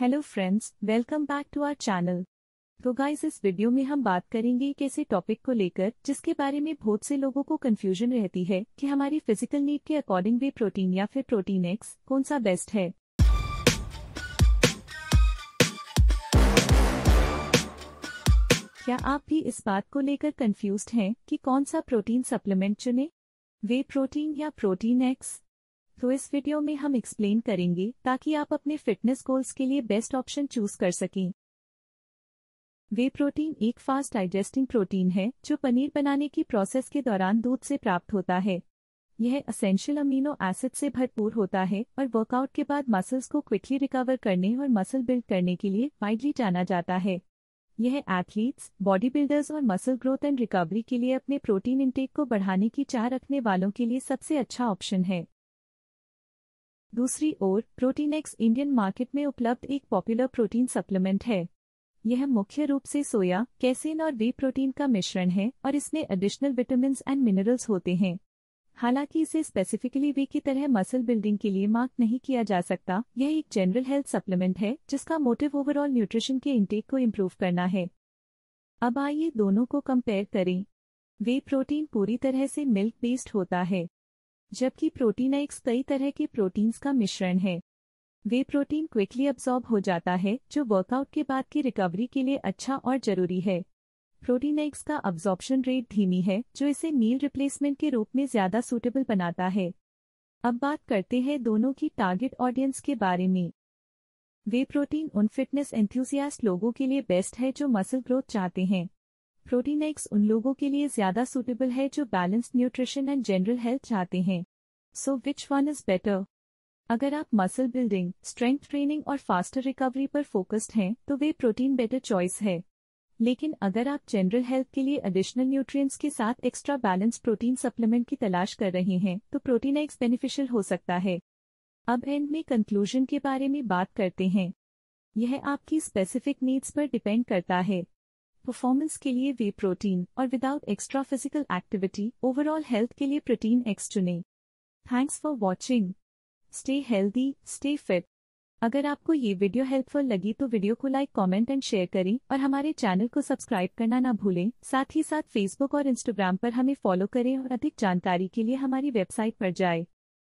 hello friends welcome back to our channel तो guys इस video में हम बात करेंगे एक ऐसे टॉपिक को लेकर जिसके बारे में बहुत से लोगों को कंफ्यूजन रहती है कि हमारी फिजिकल नीड के अकॉर्डिंग वे प्रोटीन या फिर प्रोटीन एक्स कौन सा बेस्ट है क्या आप भी इस बात को लेकर कंफ्यूज्ड हैं कि कौन सा प्रोटीन सप्लीमेंट चुने वे प्रोटीन या प्रोटीन एक्स तो इस वीडियो में हम एक्सप्लेन करेंगे ताकि आप अपने फिटनेस गोल्स के लिए बेस्ट ऑप्शन चूज कर सकें वे प्रोटीन एक फास्ट डाइजेस्टिंग प्रोटीन है जो पनीर बनाने की प्रोसेस के दौरान दूध से प्राप्त होता है यह असेंशियल अमीनो एसिड से भरपूर होता है और वर्कआउट के बाद मसल्स को क्विकली रिकवर करने और मसल बिल्ड करने के लिए वाइडली जाना जाता है यह एथलीट्स बॉडी बिल्डर्स और मसल ग्रोथ एंड रिकवरी के लिए अपने प्रोटीन इंटेक को बढ़ाने की चाह रखने वालों के लिए सबसे अच्छा ऑप्शन है दूसरी ओर प्रोटीनेक्स इंडियन मार्केट में उपलब्ध एक पॉपुलर प्रोटीन सप्लीमेंट है यह मुख्य रूप से सोया कैसेन और बी प्रोटीन का मिश्रण है और इसमें एडिशनल विटामिन एंड मिनरल्स होते हैं हालांकि इसे स्पेसिफिकली वे की तरह मसल बिल्डिंग के लिए मार्क नहीं किया जा सकता यह एक जनरल हेल्थ सप्लीमेंट है जिसका मोटिव ओवरऑल न्यूट्रिशन के इंटेक को इम्प्रूव करना है अब आइए दोनों को कंपेयर करें वे प्रोटीन पूरी तरह से मिल्क बेस्ड होता है जबकि प्रोटीनाइक्स कई तरह के प्रोटीन्स का मिश्रण है वे प्रोटीन क्विकली अब्जॉर्ब हो जाता है जो वर्कआउट के बाद की रिकवरी के लिए अच्छा और जरूरी है प्रोटीनाइक्स का अब्जॉर्प्शन रेट धीमी है जो इसे मील रिप्लेसमेंट के रूप में ज्यादा सूटेबल बनाता है अब बात करते हैं दोनों की टारगेट ऑडियंस के बारे में वे प्रोटीन उन फिटनेस एंथ्यूजियास्ट लोगों के लिए बेस्ट है जो मसल ग्रोथ चाहते हैं प्रोटीनेक्स उन लोगों के लिए ज्यादा सुटेबल है जो balanced nutrition and general health चाहते हैं so which one is better अगर आप मसल बिल्डिंग स्ट्रेंथ ट्रेनिंग और फास्टर रिकवरी पर फोकस्ड हैं तो वे प्रोटीन बेटर चॉइस है लेकिन अगर आप जनरल हेल्थ के लिए एडिशनल न्यूट्रिएंट्स के साथ एक्स्ट्रा बैलेंस प्रोटीन सप्लीमेंट की तलाश कर रहे हैं तो प्रोटीन एक्स बेनिफिशियल हो सकता है अब एंड में कंक्लूजन के बारे में बात करते हैं यह आपकी स्पेसिफिक नीड्स पर डिपेंड करता है परफॉर्मेंस के लिए वे प्रोटीन और without extra physical activity overall health के लिए प्रोटीन एक्स चुने thanks for watching stay healthy stay fit अगर आपको ये वीडियो हेल्पफुल लगी तो वीडियो को लाइक कमेंट एंड शेयर करें और हमारे चैनल को सब्सक्राइब करना ना भूलें साथ ही साथ फेसबुक और इंस्टाग्राम पर हमें फॉलो करें और अधिक जानकारी के लिए हमारी वेबसाइट पर जाएं